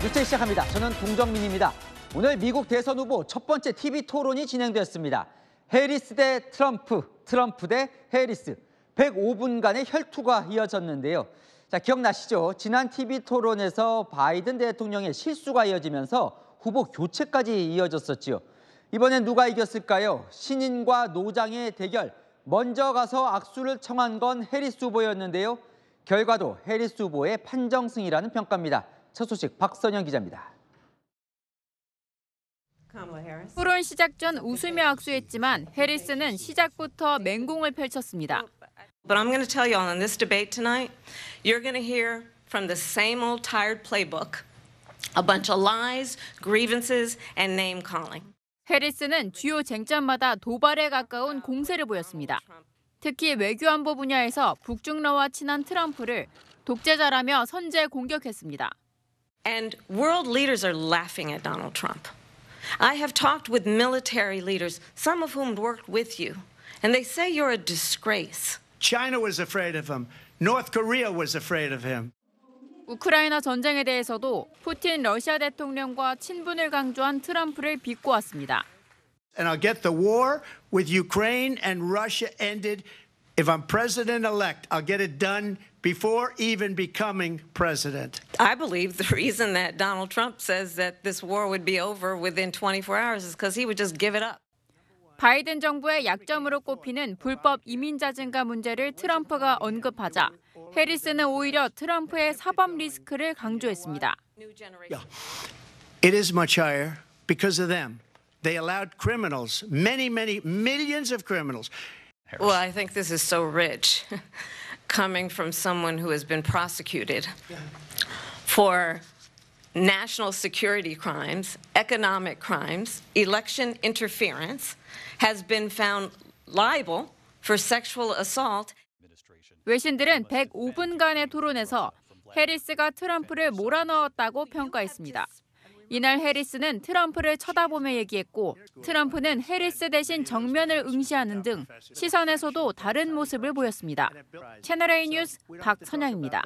뉴스 시작합니다. 저는 동정민입니다. 오늘 미국 대선 후보 첫 번째 TV 토론이 진행되었습니다. 해리스 대 트럼프, 트럼프 대 해리스. 105분간의 혈투가 이어졌는데요. 자, 기억나시죠? 지난 TV 토론에서 바이든 대통령의 실수가 이어지면서 후보 교체까지 이어졌었지요. 이번엔 누가 이겼을까요? 신인과 노장의 대결. 먼저 가서 악수를 청한 건 해리스 후보였는데요. 결과도 해리스 후보의 판정승이라는 평가입니다. 첫 소식 박선영 기자입니다. 프론 시작 전 웃으며 악수했지만 해리스는 시작부터 맹공을 펼쳤습니다. But I'm going to tell you all in this debate tonight, you're going to hear from the same old tired playbook, a bunch of lies, grievances, and name calling. 해리스는 주요 쟁점마다 도발에 가까운 공세를 보였습니다. 특히 외교안보 분야에서 북중러와 친한 트럼프를 독재자라며 선제 공격했습니다. And world leaders are laughing at Donald Trump. I have talked with military leaders, some of whom worked with you, and they say you're a disgrace. China was afraid of him. North Korea was afraid of him. 우크라이나 전쟁에 대해서도 푸틴 러시아 대통령과 친분을 강조한 트럼프를 비꼬았습니다. And I'll get the war with Ukraine and Russia ended. If I'm president elect, I'll get it done before even becoming president? I believe the reason that Donald Trump says that this war would be over within 24 hours is because he would just give it up. 바이든 정부의 약점으로 꼽히는 불법 이민자 증가 문제를 트럼프가 언급하자 해리스는 오히려 트럼프의 사법 리스크를 강조했습니다. It is much higher because of them. They allowed criminals, many, many millions of criminals. Well, I think this is so rich. coming from someone who has been prosecuted for national security crimes, economic crimes, election interference, has been found liable for sexual assault. 외신들은 105분간의 토론에서 해리스가 트럼프를 몰아넣었다고 평가했습니다. 이날 해리스는 트럼프를 쳐다보며 얘기했고 트럼프는 해리스 대신 정면을 응시하는 등 시선에서도 다른 모습을 보였습니다. 채널A 뉴스 박선영입니다.